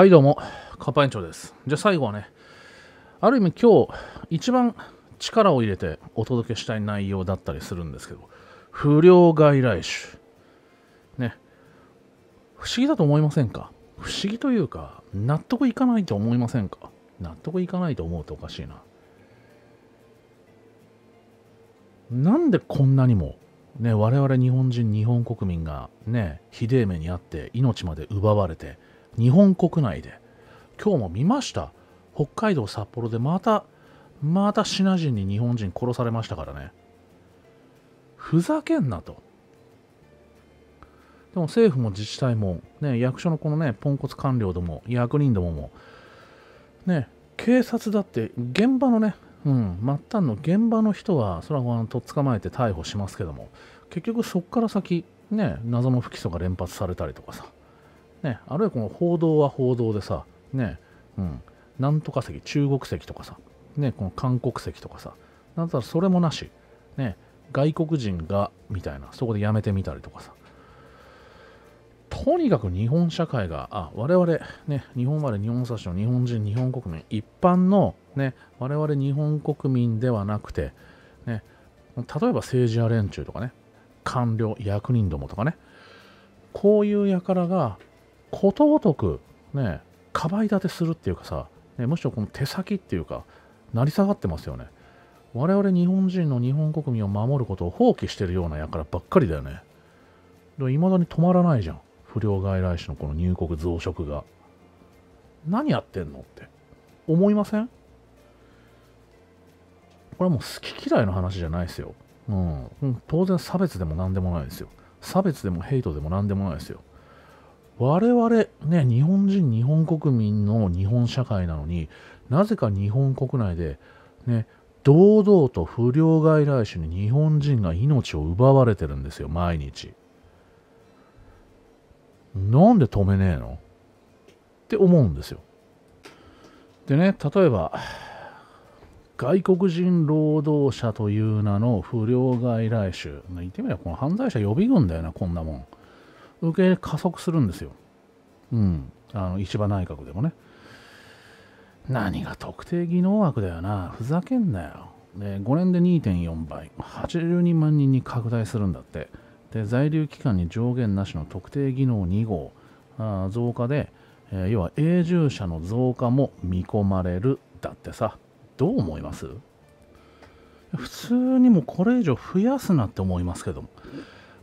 はいどうもカパ園長ですじゃあ最後はねある意味今日一番力を入れてお届けしたい内容だったりするんですけど不良外来種ね不思議だと思いませんか不思議というか納得いかないと思いませんか納得いかないと思うとおかしいななんでこんなにもね我々日本人日本国民がねひでえ目にあって命まで奪われて日本国内で今日も見ました北海道札幌でまたまたシナ人に日本人殺されましたからねふざけんなとでも政府も自治体も、ね、役所のこのねポンコツ官僚ども役人どももね警察だって現場のねうん、末端の現場の人は、それはと捕まえて逮捕しますけども、結局そこから先、ね、謎の不起訴が連発されたりとかさ、ね、あるいはこの報道は報道でさ、ね、うん、なんとか席、中国席とかさ、ね、この韓国席とかさ、なんだったらそれもなし、ね、外国人がみたいな、そこでやめてみたりとかさ、とにかく日本社会が、あ、我々、ね、日本生まれ、日本差しの日本人、日本国民、一般の、ね、我々日本国民ではなくて、ね、例えば政治や連中とかね、官僚、役人どもとかね、こういう輩がことごとく、ね、かばい立てするっていうかさ、ね、むしろこの手先っていうか、成り下がってますよね。我々日本人の日本国民を守ることを放棄してるような輩ばっかりだよね。いまだに止まらないじゃん。不良外来種のこの入国増殖が。何やってんのって思いませんこれはもう好き嫌いの話じゃないですよ。うん。当然差別でも何でもないですよ。差別でもヘイトでも何でもないですよ。我々、ね、日本人、日本国民の日本社会なのになぜか日本国内で、ね、堂々と不良外来種に日本人が命を奪われてるんですよ、毎日。なんで止めねえのって思うんですよ。でね、例えば、外国人労働者という名の不良外来種。言ってみれば、この犯罪者予備軍だよな、こんなもん。受け加速するんですよ。うん。あの、市場内閣でもね。何が特定技能枠だよな。ふざけんなよ。で、5年で2.4倍。82万人に拡大するんだって。で、在留期間に上限なしの特定技能2号あ増加で、えー、要は永住者の増加も見込まれる。だってさ、どう思います普通にもこれ以上増やすなって思いますけども。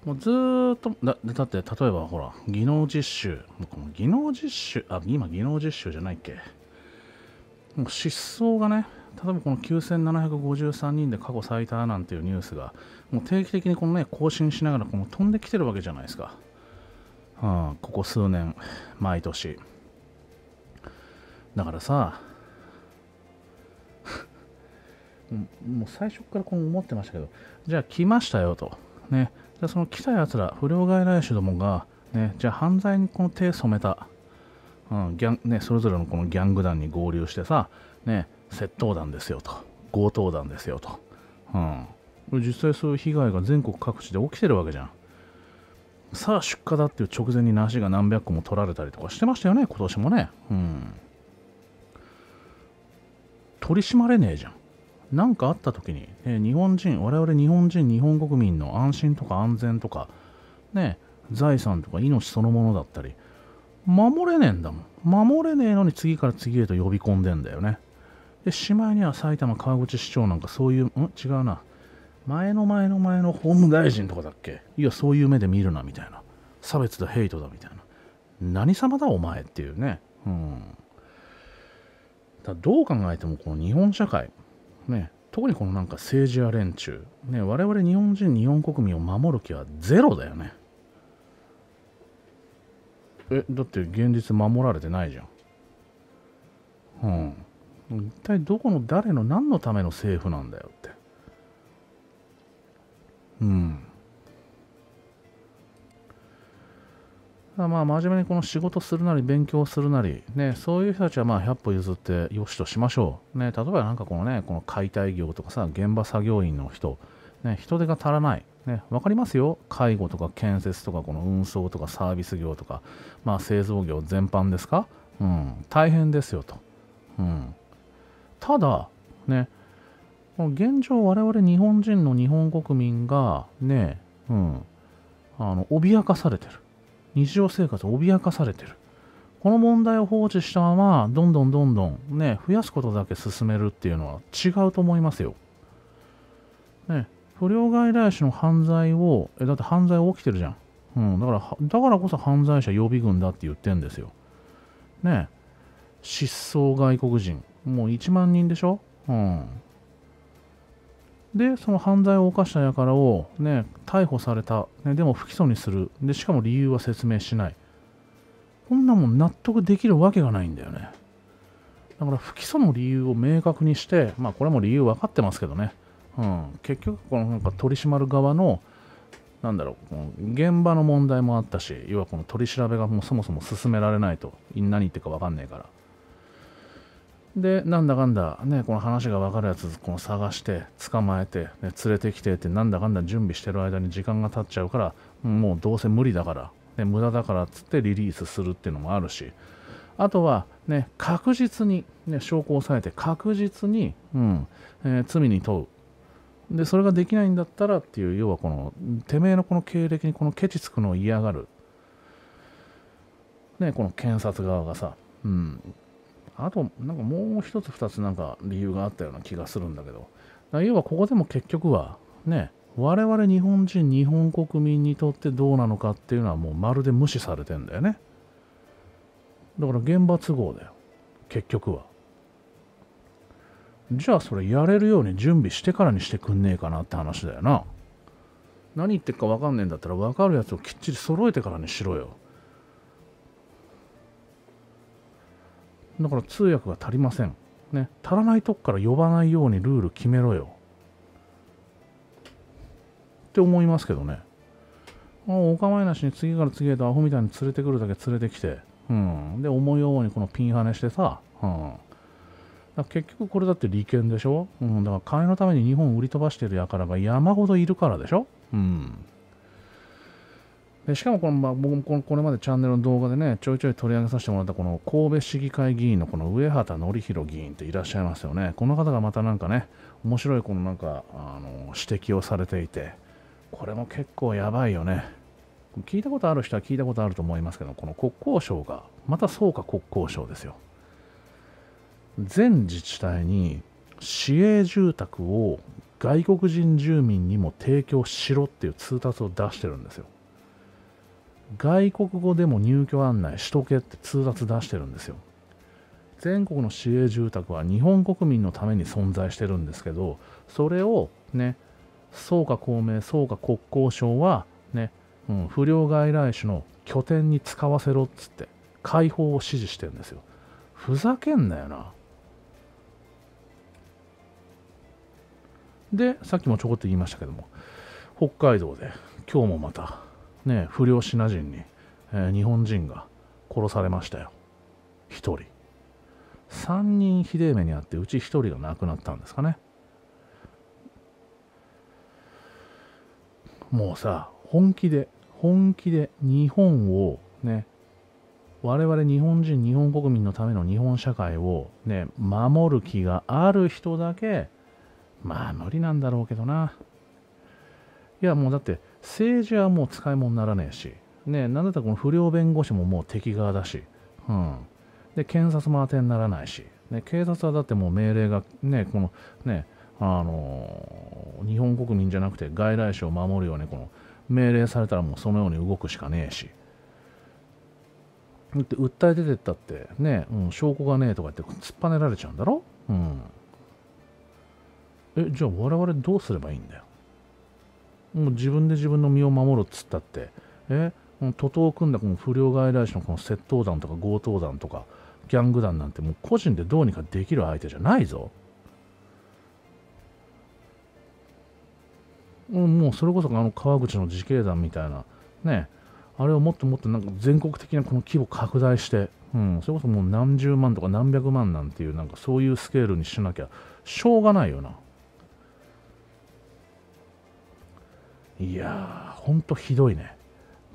もうずっとだ、だって例えばほら、技能実習、この技能実習、あ、今技能実習じゃないっけ。もう失踪がね、例えばこの9753人で過去最多なんていうニュースが、もう定期的にこのね、更新しながらこの飛んできてるわけじゃないですか。うん、ここ数年、毎年。だからさ、もう最初からこう思ってましたけど、じゃあ来ましたよと。ね、でその来たやつら不良外来種どもが、ね、じゃあ犯罪にこの手染めた、うんギャンね、それぞれのこのギャング団に合流してさ、ね、窃盗団ですよと強盗団ですよと、うん、実際そういう被害が全国各地で起きてるわけじゃんさあ出荷だっていう直前に梨が何百個も取られたりとかしてましたよね今年もねうん取り締まれねえじゃん何かあった時に、え日本人我々日本人日本国民の安心とか安全とかね財産とか命そのものだったり守れねえんだもん守れねえのに次から次へと呼び込んでんだよねでしまいには埼玉川口市長なんかそういうん違うな前の前の前の法務大臣とかだっけいやそういう目で見るなみたいな差別だヘイトだみたいな何様だお前っていうねうんだどう考えてもこの日本社会ね、特にこのなんか政治や連中、ね、我々日本人、日本国民を守る気はゼロだよね。え、だって現実守られてないじゃん。うん。一体どこの誰の何のための政府なんだよって。まあ真面目にこの仕事するなり勉強するなり、ね、そういう人たちはまあ100歩譲ってよしとしましょう。ね、例えばなんかこのね、この解体業とかさ、現場作業員の人、ね、人手が足らない。ね、分かりますよ介護とか建設とかこの運送とかサービス業とか、まあ、製造業全般ですか、うん、大変ですよと、うん、ただねこの現状我々日本人の日本国民がね、うん、あの脅かされてる日常生活を脅かされてる。この問題を放置したまま、どんどんどんどんね、増やすことだけ進めるっていうのは違うと思いますよ。ね、不良外来種の犯罪を、え、だって犯罪起きてるじゃん。うん、だから、だからこそ犯罪者予備軍だって言ってんですよ。ね失踪外国人。もう1万人でしょうん。でその犯罪を犯した輩を、ね、逮捕された、ね、でも不起訴にするでしかも理由は説明しないこんなもん納得できるわけがないんだよねだから不起訴の理由を明確にしてまあこれも理由分かってますけどね、うん、結局このなんか取り締まる側のなんだろう現場の問題もあったし要はこの取り調べがもうそもそも進められないと何言ってるか分かんないからでなんだかんだ、ね、この話が分かるやつこの探して捕まえて、ね、連れてきてってなんだかんだ準備してる間に時間が経っちゃうからもうどうせ無理だから、ね、無駄だからっつってリリースするっていうのもあるしあとは、ね、確実に、ね、証拠を抑えて確実に、うんえー、罪に問うでそれができないんだったらっていう要はこのてめえのこの経歴にこのケチつくのを嫌がる、ね、この検察側がさ、うん、あと、なんかもう一つ二つなんか理由があったような気がするんだけど、要はここでも結局は、ね、我々日本人、日本国民にとってどうなのかっていうのはもうまるで無視されてんだよね。だから現場都合だよ。結局は。じゃあそれやれるように準備してからにしてくんねえかなって話だよな。何言ってっか分かんねえんだったら分かるやつをきっちり揃えてからにしろよ。だから通訳が足りません。ね、足らないとこから呼ばないようにルール決めろよ。って思いますけどね。もうお構いなしに次から次へとアホみたいに連れてくるだけ連れてきて、うん、で、思いようにこのピンハネしてさ、うん、結局これだって利権でしょ、うん、だから金のために日本を売り飛ばしてるやからが山ほどいるからでしょ、うんでしかもこの、まあ、僕もこれまでチャンネルの動画でね、ちょいちょい取り上げさせてもらったこの神戸市議会議員のこの上畑則弘議員っていらっしゃいますよね。この方がまたなんかね、面白いこのなんか、あの、指摘をされていて、これも結構やばいよね。聞いたことある人は聞いたことあると思いますけど、この国交省が、またそうか国交省ですよ。全自治体に市営住宅を外国人住民にも提供しろっていう通達を出してるんですよ。外国語でも入居案内しとけって通達出してるんですよ。全国の市営住宅は日本国民のために存在してるんですけど、それをね、創価公明、創価国交省はね、うん、不良外来種の拠点に使わせろっつって、解放を指示してるんですよ。ふざけんなよな。で、さっきもちょこっと言いましたけども、北海道で今日もまたね、不良品人に、えー、日本人が殺されましたよ1人3人ひでえ目にあってうち1人が亡くなったんですかねもうさ本気で本気で日本をね我々日本人日本国民のための日本社会をね守る気がある人だけまあ無理なんだろうけどないやもうだって政治はもう使い物にならねえし、ね、なんだったらこの不良弁護士ももう敵側だし、うん、で検察も当てにならないし、ね、警察はだってもう命令が、ね、このね、あのー、日本国民じゃなくて外来種を守るようにこの命令されたらもうそのように動くしかねえし。って訴え出てったってね、うん、証拠がねえとか言って突っぱねられちゃうんだろうん。え、じゃあ我々どうすればいいんだよもう自分で自分の身を守るっつったってえ徒党を組んだこの不良外来種のこの窃盗団とか強盗団とかギャング団なんてもう個人でどうにかできる相手じゃないぞ。もうそれこそあの川口の自警団みたいなねあれをもっともっとなんか全国的なこの規模拡大して、うん、それこそもう何十万とか何百万なんていうなんかそういうスケールにしなきゃしょうがないよな。いやー、ほんとひどいね。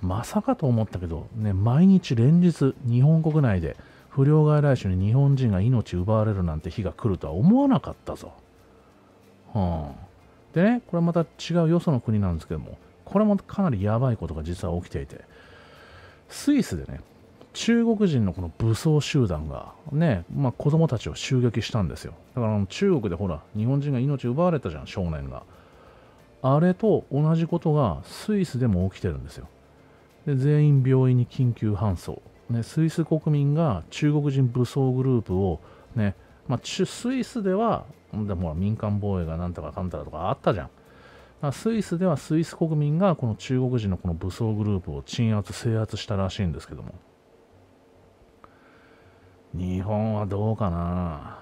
まさかと思ったけど、ね、毎日連日、日本国内で不良外来種に日本人が命奪われるなんて日が来るとは思わなかったぞ。はあ、でね、これまた違うよその国なんですけども、これもかなりやばいことが実は起きていて、スイスでね、中国人のこの武装集団がね、まあ、子供たちを襲撃したんですよ。だから中国でほら、日本人が命奪われたじゃん、少年が。あれと同じことがスイスでも起きてるんですよ。で全員病院に緊急搬送、ね。スイス国民が中国人武装グループをね、まあ、スイスではでも民間防衛がなんとかかんたらとかあったじゃん。スイスではスイス国民がこの中国人のこの武装グループを鎮圧、制圧したらしいんですけども。日本はどうかな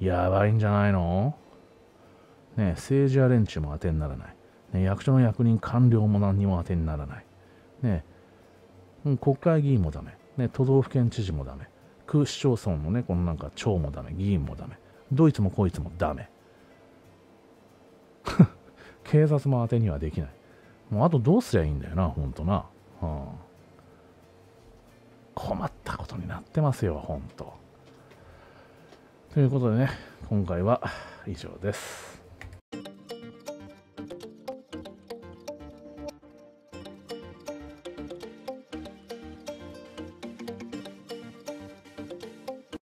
やばいんじゃないのね、政治や連中も当てにならない、ね、役所の役人、官僚も何にも当てにならない、ね、国会議員もダメ、ね、都道府県知事もダメ、区市町村のね、このなんか町もダメ、議員もダメ、どいつもこいつもダメ。警察も当てにはできない。もうあとどうすりゃいいんだよな、ほんとな。困ったことになってますよ、ほんと。ということでね、今回は以上です。